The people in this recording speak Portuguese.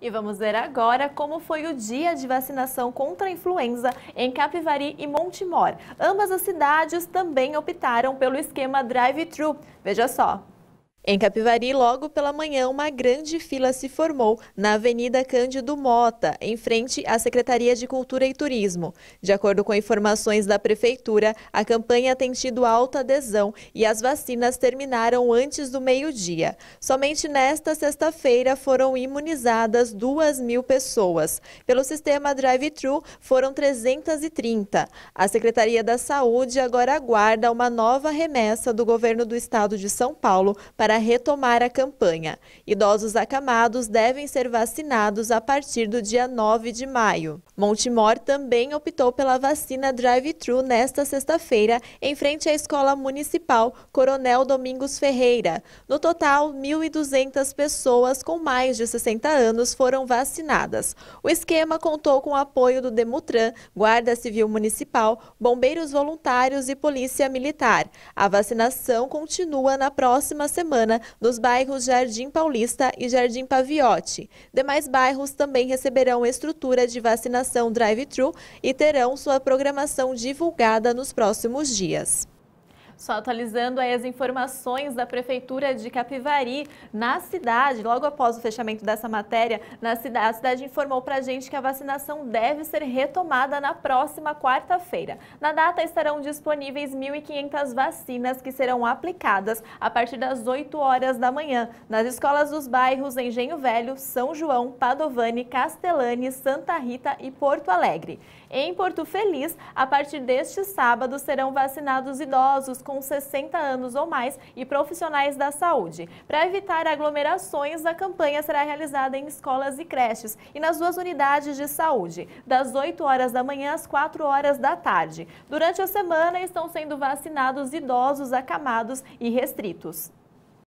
E vamos ver agora como foi o dia de vacinação contra a influenza em Capivari e Montemor. Ambas as cidades também optaram pelo esquema drive-thru. Veja só. Em Capivari, logo pela manhã, uma grande fila se formou na Avenida Cândido Mota, em frente à Secretaria de Cultura e Turismo. De acordo com informações da Prefeitura, a campanha tem tido alta adesão e as vacinas terminaram antes do meio-dia. Somente nesta sexta-feira foram imunizadas 2 mil pessoas. Pelo sistema drive-thru, foram 330. A Secretaria da Saúde agora aguarda uma nova remessa do governo do estado de São Paulo para para retomar a campanha. Idosos acamados devem ser vacinados a partir do dia 9 de maio. Montemor também optou pela vacina drive-thru nesta sexta-feira, em frente à Escola Municipal Coronel Domingos Ferreira. No total, 1.200 pessoas com mais de 60 anos foram vacinadas. O esquema contou com o apoio do Demutran, Guarda Civil Municipal, bombeiros voluntários e Polícia Militar. A vacinação continua na próxima semana Santana, nos bairros Jardim Paulista e Jardim Paviote. Demais bairros também receberão estrutura de vacinação drive-thru e terão sua programação divulgada nos próximos dias. Só atualizando as informações da Prefeitura de Capivari, na cidade, logo após o fechamento dessa matéria, na cidade, a cidade informou para a gente que a vacinação deve ser retomada na próxima quarta-feira. Na data estarão disponíveis 1.500 vacinas que serão aplicadas a partir das 8 horas da manhã nas escolas dos bairros Engenho Velho, São João, Padovani, Castellani, Santa Rita e Porto Alegre. Em Porto Feliz, a partir deste sábado serão vacinados idosos com 60 anos ou mais e profissionais da saúde. Para evitar aglomerações, a campanha será realizada em escolas e creches e nas duas unidades de saúde, das 8 horas da manhã às 4 horas da tarde. Durante a semana, estão sendo vacinados idosos, acamados e restritos.